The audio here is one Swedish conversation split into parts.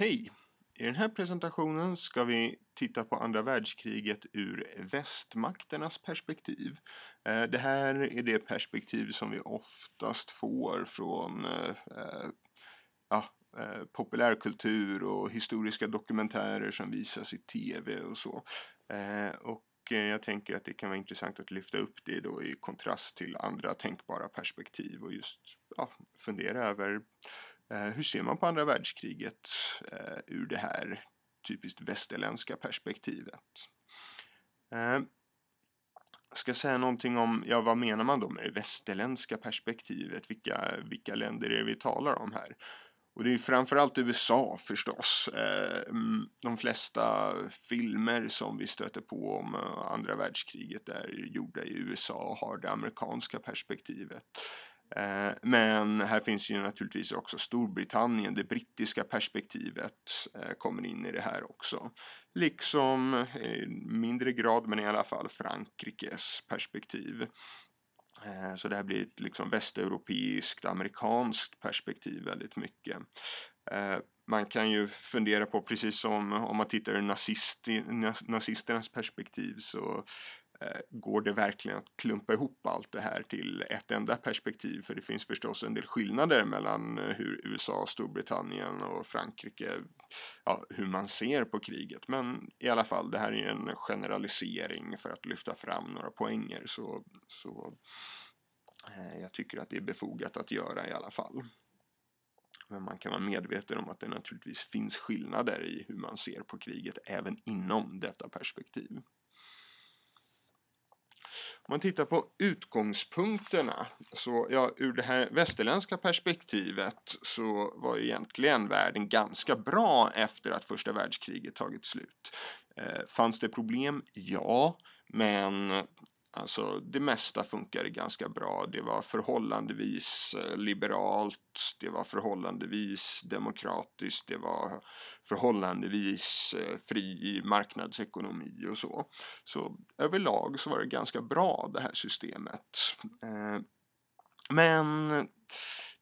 Hej! I den här presentationen ska vi titta på andra världskriget ur västmakternas perspektiv. Eh, det här är det perspektiv som vi oftast får från eh, eh, ja, populärkultur och historiska dokumentärer som visas i tv och så. Och jag tänker att det kan vara intressant att lyfta upp det då i kontrast till andra tänkbara perspektiv och just ja, fundera över Eh, hur ser man på andra världskriget eh, ur det här typiskt västerländska perspektivet? Jag eh, ska säga någonting om, ja vad menar man då med det västerländska perspektivet? Vilka, vilka länder är det vi talar om här? Och det är framförallt USA förstås. Mm, de flesta filmer som vi stöter på om andra världskriget är gjorda i USA och har det amerikanska perspektivet. Eh, men här finns ju naturligtvis också Storbritannien, det brittiska perspektivet eh, kommer in i det här också. Liksom, i eh, mindre grad, men i alla fall Frankrikes perspektiv. Så det här blir ett liksom västeuropeiskt, amerikanskt perspektiv väldigt mycket. Man kan ju fundera på, precis som om man tittar ur nazisternas perspektiv så Eh, går det verkligen att klumpa ihop allt det här till ett enda perspektiv? För det finns förstås en del skillnader mellan eh, hur USA, Storbritannien och Frankrike, ja, hur man ser på kriget. Men i alla fall, det här är en generalisering för att lyfta fram några poänger. Så, så eh, jag tycker att det är befogat att göra i alla fall. Men man kan vara medveten om att det naturligtvis finns skillnader i hur man ser på kriget även inom detta perspektiv. Om man tittar på utgångspunkterna, så ja, ur det här västerländska perspektivet så var ju egentligen världen ganska bra efter att första världskriget tagit slut. Eh, fanns det problem? Ja, men Alltså det mesta funkade ganska bra. Det var förhållandevis eh, liberalt, det var förhållandevis demokratiskt, det var förhållandevis eh, fri marknadsekonomi och så. Så överlag så var det ganska bra det här systemet. Eh, men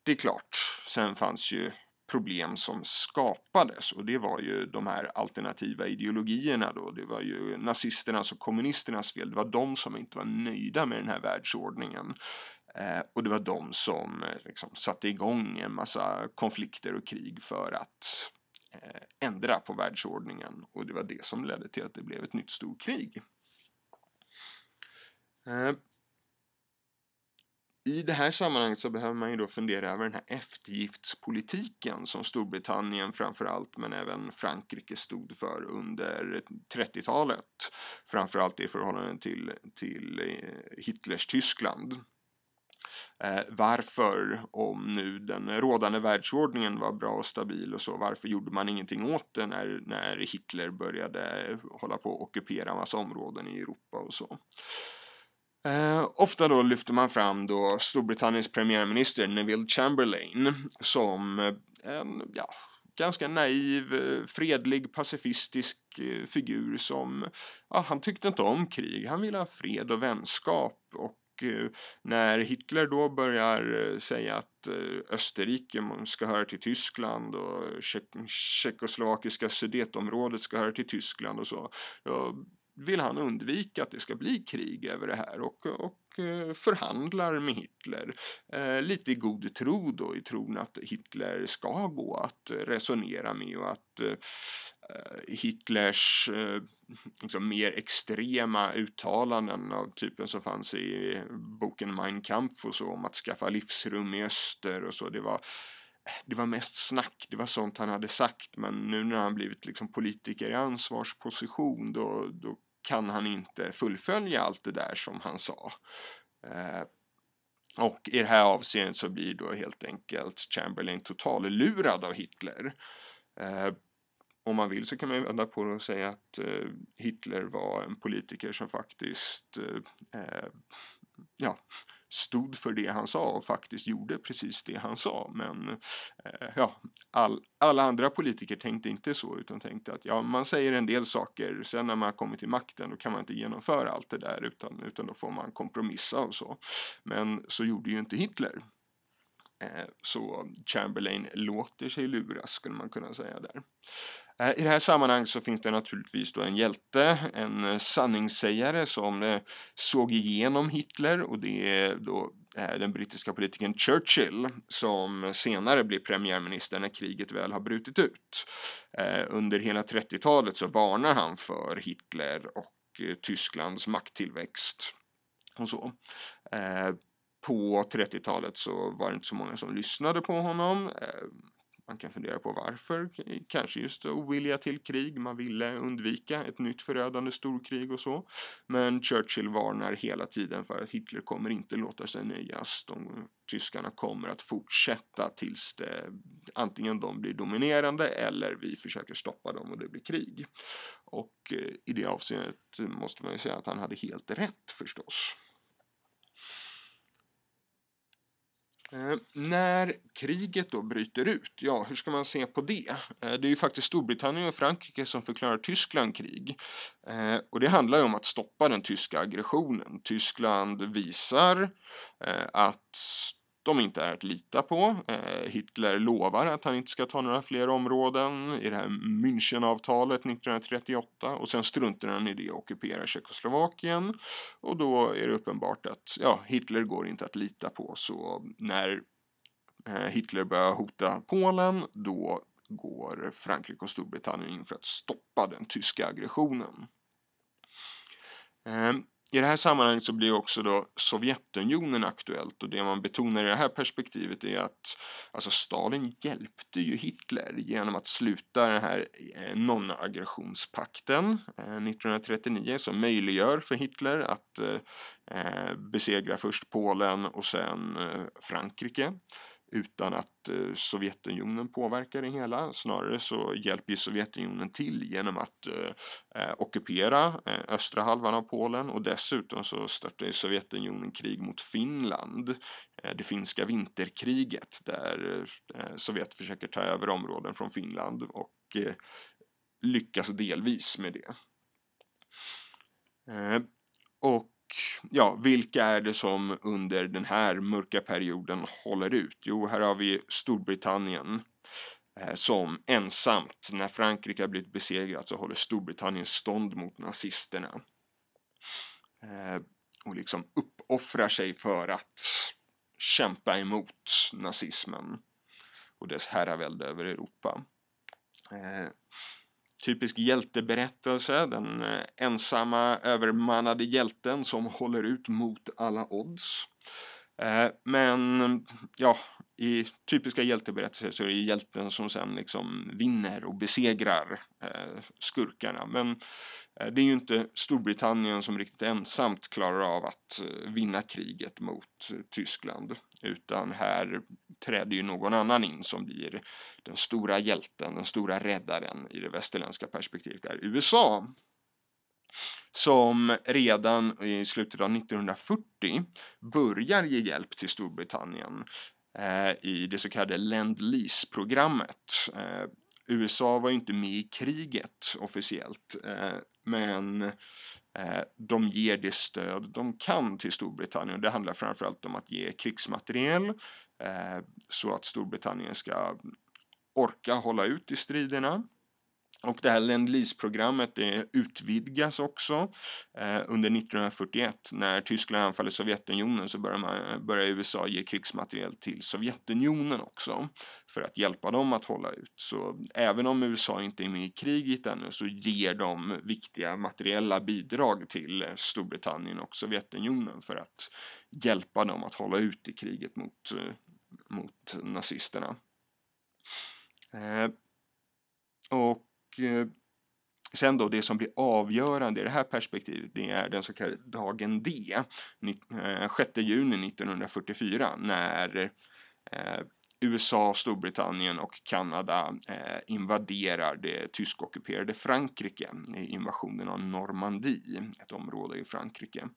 det är klart, sen fanns ju problem som skapades och det var ju de här alternativa ideologierna då. Det var ju nazisternas och kommunisternas fel. Det var de som inte var nöjda med den här världsordningen. Eh, och det var de som eh, liksom, satte igång en massa konflikter och krig för att eh, ändra på världsordningen och det var det som ledde till att det blev ett nytt storkrig. Eh, i det här sammanhanget så behöver man ju då fundera över den här eftergiftspolitiken som Storbritannien framförallt men även Frankrike stod för under 30-talet. Framförallt i förhållande till, till eh, Hitlers Tyskland. Eh, varför, om nu den rådande världsordningen var bra och stabil och så, varför gjorde man ingenting åt det när, när Hitler började hålla på och ockupera massa områden i Europa och så? Eh, ofta då lyfter man fram då Storbritanniens premiärminister Neville Chamberlain som eh, en, ja, ganska naiv, eh, fredlig, pacifistisk eh, figur som, ja, han tyckte inte om krig. Han ville ha fred och vänskap och när Hitler då börjar säga att Österrike ska höra till Tyskland och tjeckoslovakiska sudetområdet ska höra till Tyskland och så, då vill han undvika att det ska bli krig över det här och, och eh, förhandlar med Hitler. Eh, lite i god tro då, i tron att Hitler ska gå att resonera med och att eh, Hitlers liksom mer extrema uttalanden av typen som fanns i boken Mein Kampf och så om att skaffa livsrum i öster och så, det var det var mest snack, det var sånt han hade sagt men nu när han blivit liksom politiker i ansvarsposition då, då kan han inte fullfölja allt det där som han sa. Eh, och i det här avseendet så blir då helt enkelt Chamberlain totallurad av Hitler. Eh, om man vill så kan man vända på det och säga att eh, Hitler var en politiker som faktiskt ja, stod för det han sa och faktiskt gjorde precis det han sa. Men eh, ja, all, alla andra politiker tänkte inte så utan tänkte att ja, man säger en del saker, sen när man kommit till makten då kan man inte genomföra allt det där utan, utan då får man kompromissa och så. Men så gjorde ju inte Hitler. Eh, så Chamberlain låter sig luras skulle man kunna säga där. Eh, I det här sammanhanget så finns det naturligtvis då en hjälte, en eh, sanningssägare som eh, såg igenom Hitler och det är då den brittiska politikern Churchill som senare blir premiärminister när kriget väl har brutit ut. Under hela 30-talet så varnar han för Hitler och Tysklands makttillväxt och så på 30-talet så var det inte så många som lyssnade på honom. Man kan fundera på varför, kanske just ovilja till krig, man ville undvika ett nytt förödande storkrig och så. Men Churchill varnar hela tiden för att Hitler kommer inte låta sig nöjas. De, tyskarna kommer att fortsätta tills det, antingen de blir dominerande eller vi försöker stoppa dem och det blir krig. Och eh, i det avseendet måste man ju säga att han hade helt rätt förstås. Eh, när kriget då bryter ut, ja hur ska man se på det? Eh, det är ju faktiskt Storbritannien och Frankrike som förklarar Tyskland krig. Eh, och det handlar ju om att stoppa den tyska aggressionen. Tyskland visar eh, att de inte är att lita på. Eh, Hitler lovar att han inte ska ta några fler områden i det här Münchenavtalet 1938 och sen struntar han i det och ockuperar Tjeckoslovakien. Och då är det uppenbart att ja, Hitler går inte att lita på så när eh, Hitler börjar hota Polen då går Frankrike och Storbritannien in för att stoppa den tyska aggressionen. Ehm, i det här sammanhanget så blir också då Sovjetunionen aktuellt och det man betonar i det här perspektivet är att alltså Stalin hjälpte ju Hitler genom att sluta den här eh, non-aggressionspakten 1939 eh, som möjliggör för Hitler att eh, besegra först Polen och sen Frankrike utan att eh, Sovjetunionen påverkar det hela. Snarare så hjälper Sovjetunionen till genom att eh, eh ockupera eh, östra halvan av Polen och dessutom så startar Sovjetunionen krig mot Finland. det finska vinterkriget där Sovjet försöker ta över områden från Finland och lyckas delvis med det. och ja, vilka är det som under den här mörka perioden håller ut? Jo, här har vi Storbritannien eh, som ensamt, när Frankrike har blivit besegrat, så håller Storbritannien stånd mot nazisterna. Eh, och liksom uppoffrar sig för att kämpa emot nazismen och dess herravälde över Europa. Eh, typisk hjälteberättelse. Den eh, ensamma, övermannade hjälten som håller ut mot alla odds. Eh, men ja, i typiska hjälteberättelser så är det hjälten som sen liksom vinner och besegrar eh, skurkarna. Men eh, det är ju inte Storbritannien som riktigt ensamt klarar av att eh, vinna kriget mot eh, Tyskland. Utan här träder ju någon annan in som blir den stora hjälten, den stora räddaren i det västerländska perspektivet är USA som redan i slutet av 1940 börjar ge hjälp till Storbritannien Eh, i det så kallade Lend-Lease-programmet. Eh, USA var ju inte med i kriget officiellt, eh, men de ger det stöd de kan till Storbritannien. Det handlar framförallt om att ge krigsmateriel så att Storbritannien ska orka hålla ut i striderna. Och det här Lend Lease-programmet utvidgas också eh, under 1941. När Tyskland anfaller Sovjetunionen så börjar, man, börjar USA ge krigsmateriel till Sovjetunionen också för att hjälpa dem att hålla ut. Så även om USA inte är med i kriget ännu så ger de viktiga materiella bidrag till Storbritannien och Sovjetunionen för att hjälpa dem att hålla ut i kriget mot, mot nazisterna. Eh, och Eh, sen då det som blir avgörande i det här perspektivet det är den så kallade dagen D, 6 eh, juni 1944 när eh, USA, Storbritannien och Kanada invaderar det tyskockuperade Frankrike i invasionen av Normandie, ett område i Frankrike.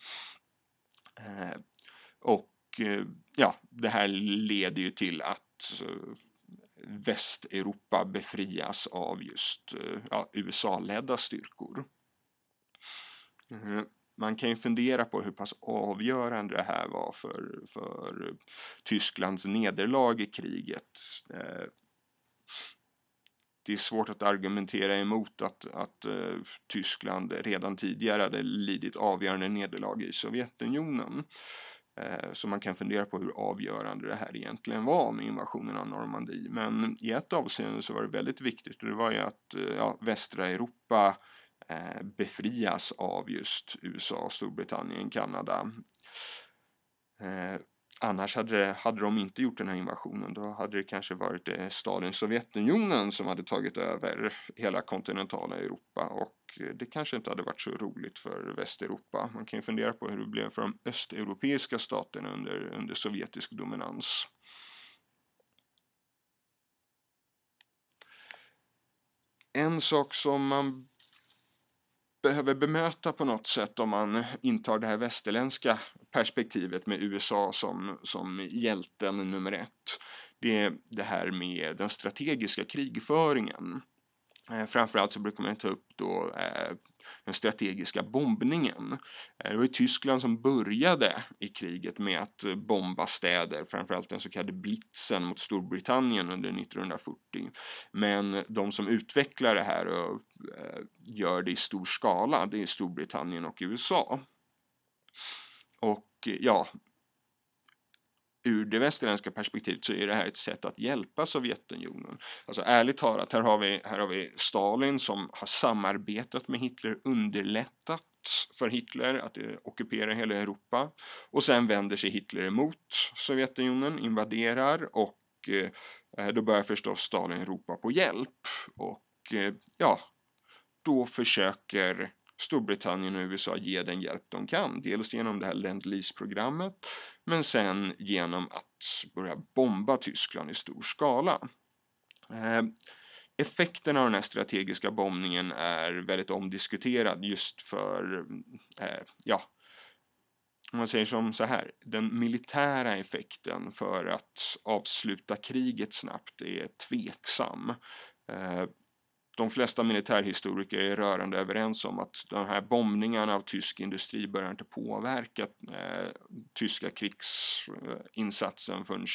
Och ja, det här leder ju till att Västeuropa befrias av just eh, ja, USA-ledda styrkor. Eh, man kan ju fundera på hur pass avgörande det här var för, för Tysklands nederlag i kriget. Eh, det är svårt att argumentera emot att, att Tyskland redan tidigare hade lidit avgörande nederlag i Sovjetunionen. Eh, så man kan fundera på hur avgörande det här egentligen var med invasionen av Normandie. Men i ett avseende så var det väldigt viktigt och det var ju att eh, ja, västra Europa eh, befrias av just USA, Storbritannien, Kanada. Annars hade, hade de inte gjort den här invasionen, då hade det kanske varit stalin Sovjetunionen som hade tagit över hela kontinentala Europa och Eh, det kanske inte hade varit så roligt för Västeuropa. Man kan ju fundera på hur det blev för de östeuropeiska staterna under, under sovjetisk dominans. En sak som man behöver bemöta på något sätt om man intar det här västerländska perspektivet med USA som, som hjälten nummer ett. Det är det här med den strategiska krigföringen. Eh, framförallt så brukar man ta upp då, eh, den strategiska bombningen. Eh, det var ju Tyskland som började i kriget med att bomba städer, framförallt den så kallade blitzen mot Storbritannien under 1940. Men de som utvecklar det här och eh, gör det i stor skala, det är Storbritannien och USA. Och ja, ur det västerländska perspektivet så är det här ett sätt att hjälpa Sovjetunionen. Alltså ärligt talat, här har vi, här har vi Stalin som har samarbetat med Hitler, underlättat för Hitler att eh, ockupera hela Europa och sen vänder sig Hitler emot Sovjetunionen, invaderar och eh, eh, då börjar förstås Stalin ropa på hjälp och ja, då försöker Storbritannien och USA ge den hjälp de kan. Dels genom det här Lend-Lease-programmet men sen genom att börja bomba Tyskland i stor skala. Eh, Effekten av den här strategiska bombningen är väldigt omdiskuterad just för, eh, ja, om man säger som så här, den militära effekten för att avsluta kriget snabbt är tveksam. Eh, de flesta militärhistoriker är rörande överens om att de här bombningarna av tysk industri börjar inte påverka eh, tyska krigsinsatsen förrän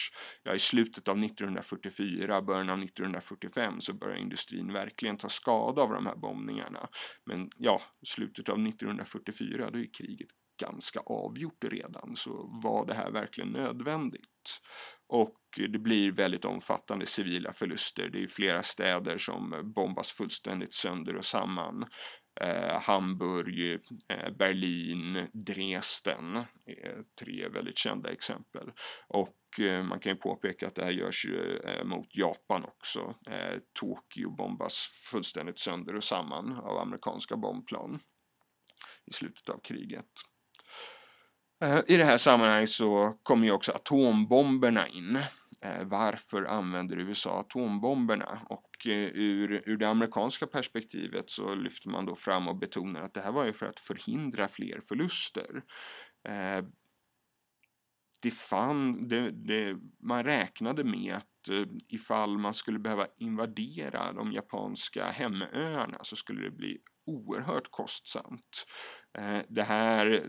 ja, i slutet av 1944, början av 1945 så börjar industrin verkligen ta skada av de här bombningarna. Men ja, slutet av 1944 då är kriget ganska avgjort redan, så var det här verkligen nödvändigt? och det blir väldigt omfattande civila förluster. Det är flera städer som bombas fullständigt sönder och samman. Eh, Hamburg, eh, Berlin, Dresden är tre väldigt kända exempel. Och eh, man kan ju påpeka att det här görs ju eh, mot Japan också. Eh, Tokyo bombas fullständigt sönder och samman av amerikanska bombplan i slutet av kriget. Eh, I det här sammanhanget så kommer ju också atombomberna in. Eh, varför använder USA atombomberna? Och eh, ur, ur det amerikanska perspektivet så lyfter man då fram och betonar att det här var ju för att förhindra fler förluster. Det fann, det, det, man räknade med att ifall man skulle behöva invadera de japanska hemöarna så skulle det bli oerhört kostsamt. Det här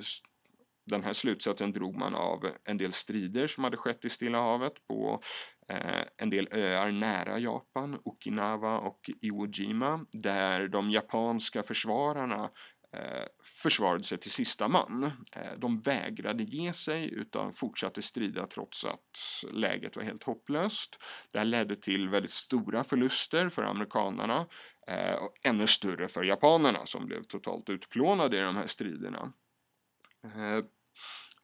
den här slutsatsen drog man av en del strider som hade skett i Stilla havet på eh, en del öar nära Japan, Okinawa och Iwo Jima, där de japanska försvararna eh, försvarade sig till sista man. Eh, de vägrade ge sig utan fortsatte strida trots att läget var helt hopplöst. Det här ledde till väldigt stora förluster för amerikanarna och ännu större för japanerna som blev totalt utplånade i de här striderna.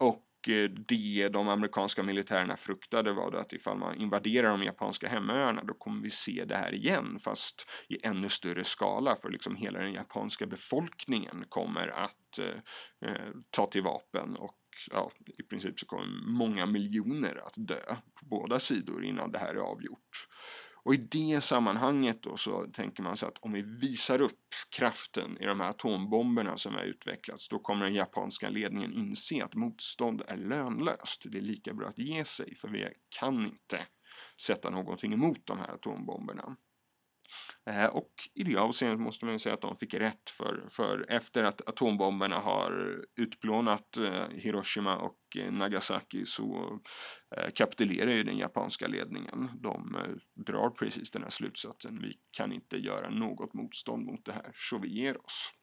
Och eh, det de amerikanska militärerna fruktade var att ifall man invaderar de japanska hemöarna då kommer vi se det här igen fast i ännu större skala för liksom hela den japanska befolkningen kommer att eh, eh ta till vapen och ja, i princip så kommer många miljoner att dö på båda sidor innan det här är avgjort. Och i det sammanhanget då så tänker man sig att om vi visar upp kraften i de här atombomberna som har utvecklats då kommer den japanska ledningen inse att motstånd är lönlöst. Det är lika bra att ge sig för vi kan inte sätta någonting emot de här atombomberna. Eh, och i det avseendet måste man ju säga att de fick rätt för, för efter att atombomberna har utplånat eh, Hiroshima och eh, Nagasaki så kapitulerar ju den japanska ledningen. De drar precis den här slutsatsen. Vi kan inte göra något motstånd mot det här, så vi ger oss.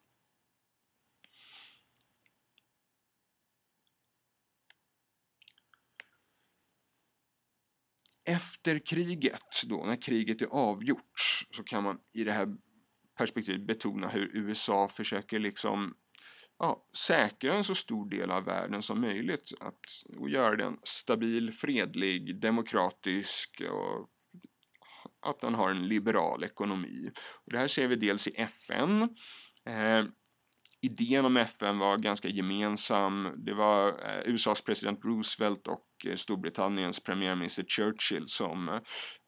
efter kriget, då, när kriget är avgjort, så kan man i det här perspektivet betona hur USA försöker liksom ja, säkra en så stor del av världen som möjligt att, och göra den stabil, fredlig, demokratisk och att den har en liberal ekonomi. Och det här ser vi dels i FN eh, idén om FN var ganska gemensam. Det var eh, USAs president Roosevelt och eh, Storbritanniens premiärminister Churchill som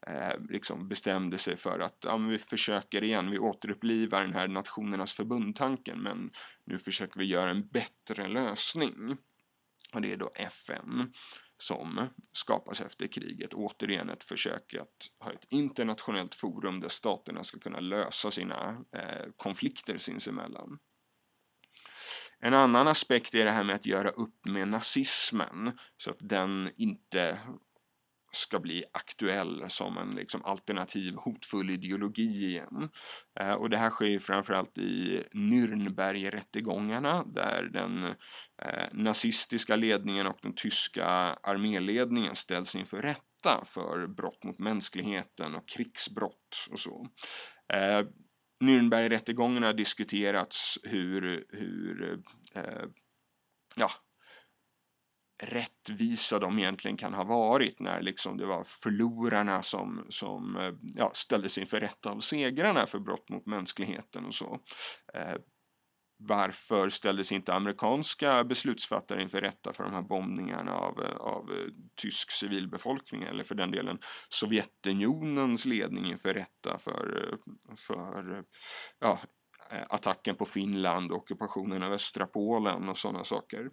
eh, liksom bestämde sig för att ja, vi försöker igen, vi återupplivar den här nationernas förbundtanken men nu försöker vi göra en bättre lösning. Och det är då FN som skapas efter kriget. Återigen ett försök att ha ett internationellt forum där staterna ska kunna lösa sina eh, konflikter sinsemellan. En annan aspekt är det här med att göra upp med nazismen så att den inte ska bli aktuell som en liksom alternativ hotfull ideologi igen. Eh, och det här sker ju framförallt i Nürnbergrättegångarna där den eh, nazistiska ledningen och den tyska arméledningen ställs inför rätta för brott mot mänskligheten och krigsbrott och så. Eh, Nürnbergrättegången har diskuterats hur, hur eh, ja, rättvisa de egentligen kan ha varit när liksom det var förlorarna som, som eh, ja, ställdes inför rätta av segrarna för brott mot mänskligheten och så. Eh, varför ställdes inte amerikanska beslutsfattare inför rätta för de här bombningarna av, eh, av eh, tysk civilbefolkning eller för den delen Sovjetunionens ledning inför rätta för, eh, för ja, attacken på Finland och ockupationen av östra Polen och sådana saker.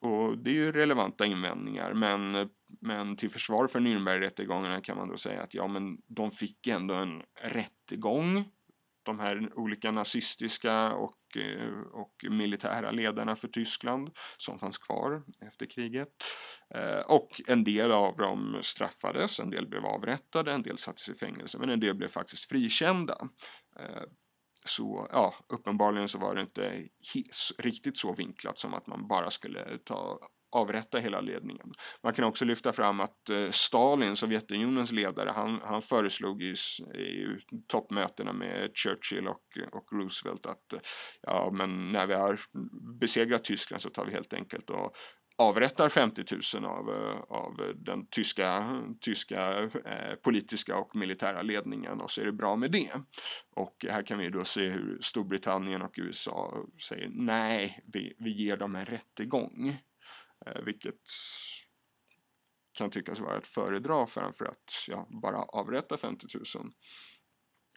och det är ju relevanta invändningar men, men till försvar för Nürnbergrättegångarna kan man då säga att ja men de fick ändå en rättegång de här olika nazistiska och, eh, och militära ledarna för Tyskland som fanns kvar efter kriget. Eh, och en del av dem straffades, en del blev avrättade, en del sattes i fängelse men en del blev faktiskt frikända. Eh, så ja, uppenbarligen så var det inte riktigt så vinklat som att man bara skulle ta avrätta hela ledningen. Man kan också lyfta fram att eh, Stalin, Sovjetunionens ledare, han, han föreslog i, i toppmötena med Churchill och, och Roosevelt att ja, men när vi har besegrat Tyskland så tar vi helt enkelt och avrättar 50 000 av, eh, av den tyska, tyska eh, politiska och militära ledningen och så är det bra med det. Och här kan vi då se hur Storbritannien och USA säger nej, vi, vi ger dem en rättegång. Eh, vilket kan tyckas vara att föredra framför att ja, bara avrätta 50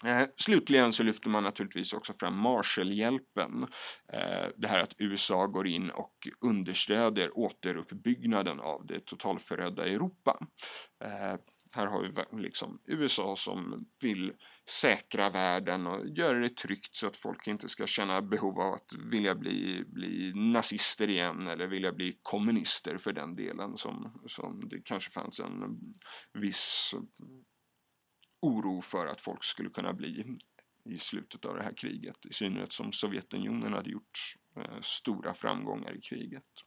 000. Eh, slutligen så lyfter man naturligtvis också fram Marshallhjälpen. Eh, det här att USA går in och understödjer återuppbyggnaden av det totalförödda Europa. Eh, här har vi liksom USA som vill säkra världen och göra det tryggt så att folk inte ska känna behov av att vilja bli, bli nazister igen eller vilja bli kommunister för den delen som, som det kanske fanns en viss oro för att folk skulle kunna bli i slutet av det här kriget. I synnerhet som Sovjetunionen hade gjort eh, stora framgångar i kriget.